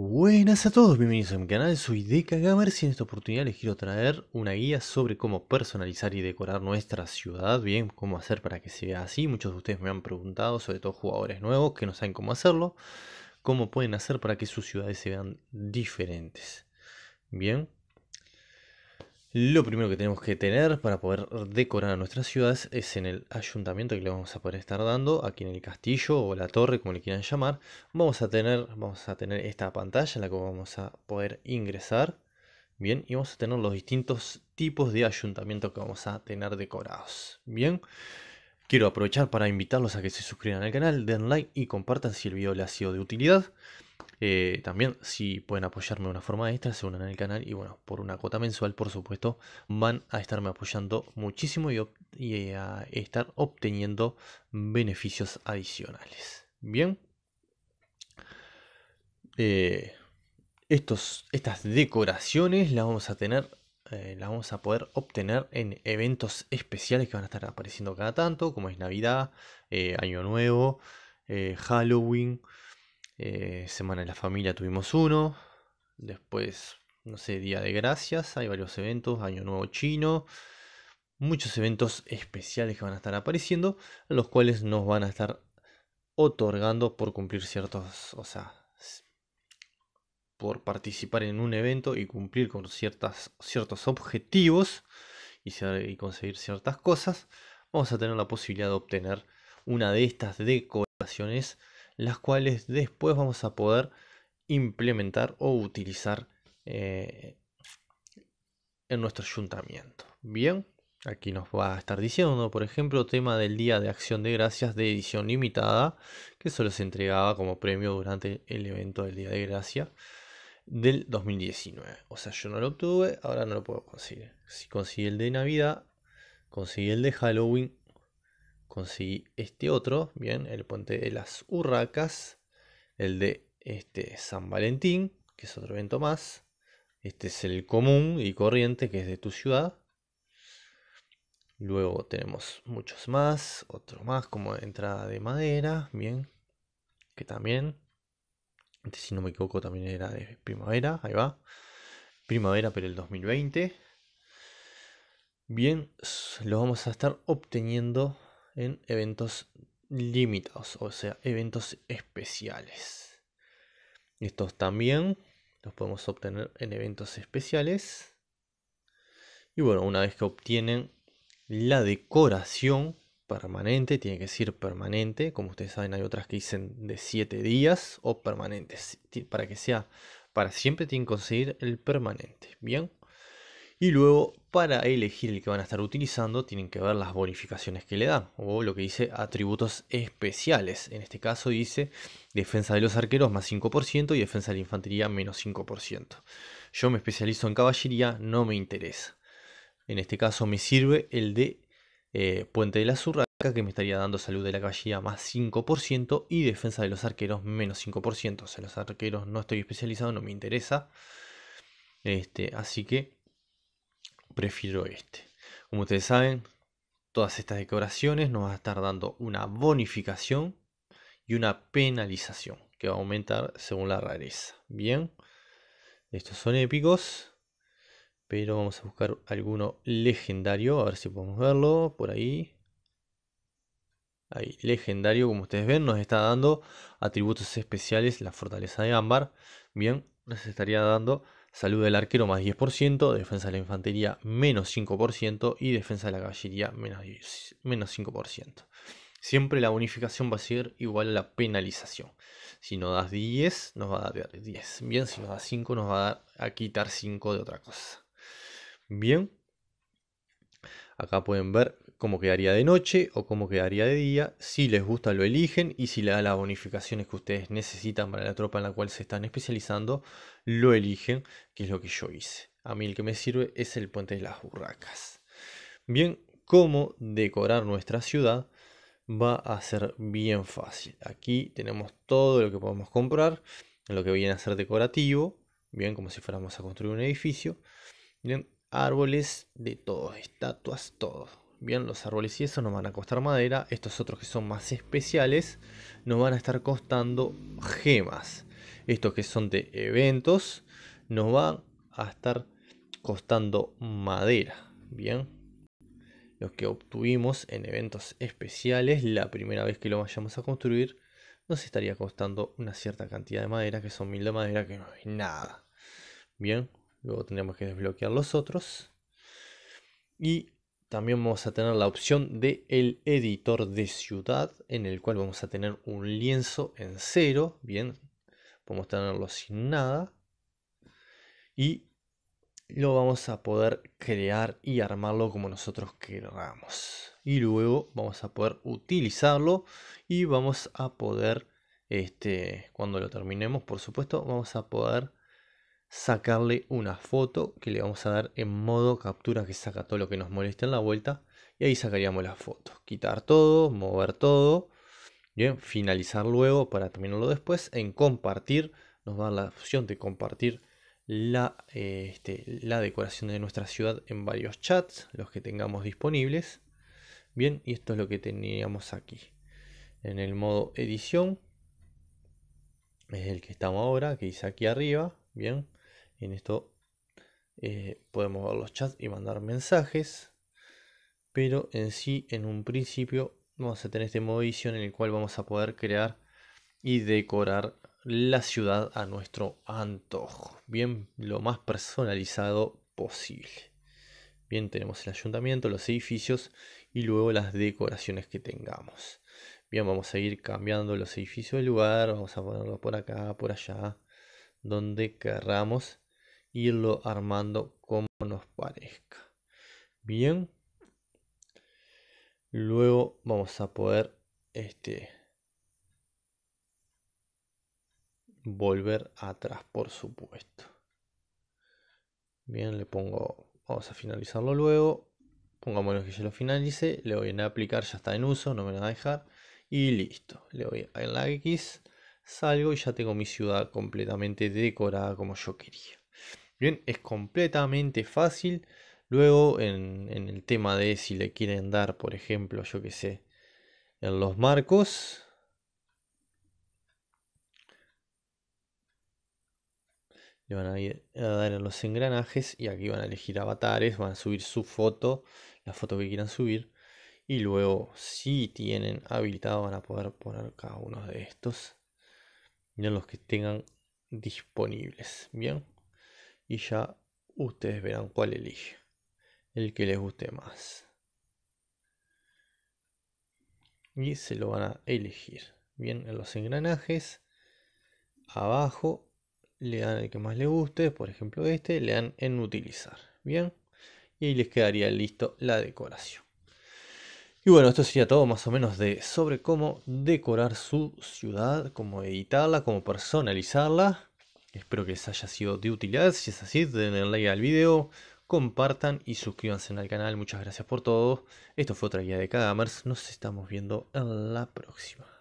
Buenas a todos, bienvenidos a mi canal, soy Gamers y en esta oportunidad les quiero traer una guía sobre cómo personalizar y decorar nuestra ciudad, bien, cómo hacer para que se vea así, muchos de ustedes me han preguntado, sobre todo jugadores nuevos que no saben cómo hacerlo, cómo pueden hacer para que sus ciudades se vean diferentes, bien, lo primero que tenemos que tener para poder decorar a nuestras ciudades es en el ayuntamiento que le vamos a poder estar dando, aquí en el castillo o la torre, como le quieran llamar. Vamos a tener, vamos a tener esta pantalla en la que vamos a poder ingresar. Bien, y vamos a tener los distintos tipos de ayuntamiento que vamos a tener decorados. Bien, quiero aprovechar para invitarlos a que se suscriban al canal, den like y compartan si el video les ha sido de utilidad. Eh, también si pueden apoyarme de una forma extra, se unan al canal y bueno, por una cuota mensual por supuesto van a estarme apoyando muchísimo y, a estar obteniendo beneficios adicionales. Bien. Eh, estos, estas decoraciones las vamos a tener eh, las vamos a poder obtener en eventos especiales que van a estar apareciendo cada tanto, como es Navidad, Año Nuevo, Halloween, eh, semana de la Familia tuvimos uno. Después, no sé, Día de Gracias. Hay varios eventos. Año Nuevo Chino. Muchos eventos especiales que van a estar apareciendo. Los cuales nos van a estar otorgando por cumplir ciertos. O sea, por participar en un evento y cumplir con ciertas, ciertos objetivos y, y conseguir ciertas cosas. Vamos a tener la posibilidad de obtener una de estas decoraciones las cuales después vamos a poder implementar o utilizar eh, en nuestro ayuntamiento. Bien, aquí nos va a estar diciendo, por ejemplo, tema del Día de Acción de Gracias de edición limitada, que solo se entregaba como premio durante el evento del Día de Gracias del 2019. O sea, yo no lo obtuve, ahora no lo puedo conseguir. Si conseguí el de Navidad, conseguí el de Halloween conseguí este otro, bien, el puente de las Urracas, el de este San Valentín, que es otro evento más. Este es el común y corriente que es de tu ciudad. Luego tenemos muchos más, otro más como entrada de madera, bien, que también, este, si no me equivoco también era de primavera, ahí va, primavera pero el 2020. Bien, lo vamos a estar obteniendo en eventos limitados, o sea, eventos especiales. Estos también los podemos obtener en eventos especiales. Y bueno, una vez que obtienen la decoración permanente, tiene que ser permanente, como ustedes saben hay otras que dicen de 7 días o permanentes, para que sea para siempre tienen que conseguir el permanente, ¿bien? Y luego, para elegir el que van a estar utilizando, tienen que ver las bonificaciones que le dan, o lo que dice atributos especiales. En este caso dice defensa de los arqueros más 5% y defensa de la infantería menos 5%. Yo me especializo en caballería, no me interesa. En este caso me sirve el de eh, Puente de la Zurraca, que me estaría dando salud de la caballería más 5% y defensa de los arqueros menos 5%. O sea, los arqueros no estoy especializado, no me interesa. Este, así que prefiero este. Como ustedes saben, todas estas decoraciones nos va a estar dando una bonificación y una penalización que va a aumentar según la rareza. Bien, estos son épicos, pero vamos a buscar alguno legendario, a ver si podemos verlo por ahí. Ahí, legendario, como ustedes ven, nos está dando atributos especiales, la fortaleza de ámbar. Bien, nos estaría dando Salud del arquero más 10%, defensa de la infantería menos 5% y defensa de la caballería menos, 5%. Siempre la bonificación va a ser igual a la penalización. Si no das 10, nos va a dar 10. Bien, si nos das 5, nos va a, dar a quitar 5 de otra cosa. Bien. Acá pueden ver cómo quedaría de noche o cómo quedaría de día. Si les gusta lo eligen y si le da las bonificaciones que ustedes necesitan para la tropa en la cual se están especializando, lo eligen, que es lo que yo hice. A mí el que me sirve es el puente de las burracas. Bien, cómo decorar nuestra ciudad va a ser bien fácil. Aquí tenemos todo lo que podemos comprar, lo que viene a ser decorativo, bien como si fuéramos a construir un edificio. Bien, árboles de todo, estatuas, todo. Bien, los árboles y eso nos van a costar madera. Estos otros que son más especiales nos van a estar costando gemas. Estos que son de eventos nos van a estar costando madera. Bien. Los que obtuvimos en eventos especiales, la primera vez que lo vayamos a construir, nos estaría costando una cierta cantidad de madera, que son mil de madera, que no es nada. Bien, luego tenemos que desbloquear los otros. Y también vamos a tener la opción de el editor de ciudad, en el cual vamos a tener un lienzo en cero, bien, podemos tenerlo sin nada. Y lo vamos a poder crear y armarlo como nosotros queramos. Y luego vamos a poder utilizarlo y vamos a poder, este, cuando lo terminemos, por supuesto, vamos a poder sacarle una foto que le vamos a dar en modo captura que saca todo lo que nos molesta en la vuelta y ahí sacaríamos las fotos quitar todo mover todo bien finalizar luego para terminarlo después en compartir nos va a la opción de compartir la, eh, este, la decoración de nuestra ciudad en varios chats los que tengamos disponibles bien y esto es lo que teníamos aquí en el modo edición es el que estamos ahora que dice aquí arriba bien en esto eh, podemos ver los chats y mandar mensajes. Pero en sí, en un principio, vamos a tener este modo edición en el cual vamos a poder crear y decorar la ciudad a nuestro antojo. Bien, lo más personalizado posible. Bien, tenemos el ayuntamiento, los edificios y luego las decoraciones que tengamos. Bien, vamos a ir cambiando los edificios de lugar, vamos a ponerlos por acá, por allá, donde querramos irlo armando como nos parezca. Bien. Luego vamos a poder este, volver atrás, por supuesto. Bien, le pongo, vamos a finalizarlo luego. Pongámonos que ya lo finalice, le voy a aplicar, ya está en uso, no me lo va a dejar. Y listo, le voy en la X, salgo y ya tengo mi ciudad completamente decorada como yo quería. Bien, es completamente fácil. Luego en, el tema de si le quieren dar, por ejemplo, yo que sé, en los marcos. Le van a dar en los engranajes y aquí van a elegir avatares, van a subir su foto, la foto que quieran subir. Y luego, si tienen habilitado, van a poder poner cada uno de estos. en los que tengan disponibles. Bien y ya ustedes verán cuál elige, el que les guste más. Y se lo van a elegir. Bien, en los engranajes, abajo le dan el que más le guste, por ejemplo este, le dan en utilizar. Bien, y ahí les quedaría listo la decoración. Y bueno, esto sería todo más o menos de sobre cómo decorar su ciudad, cómo editarla, cómo personalizarla. Espero que les haya sido de utilidad. Si es así, denle like al video, compartan y suscríbanse al canal. Muchas gracias por todo. Esto fue otra guía de Cagamers. Nos estamos viendo en la próxima.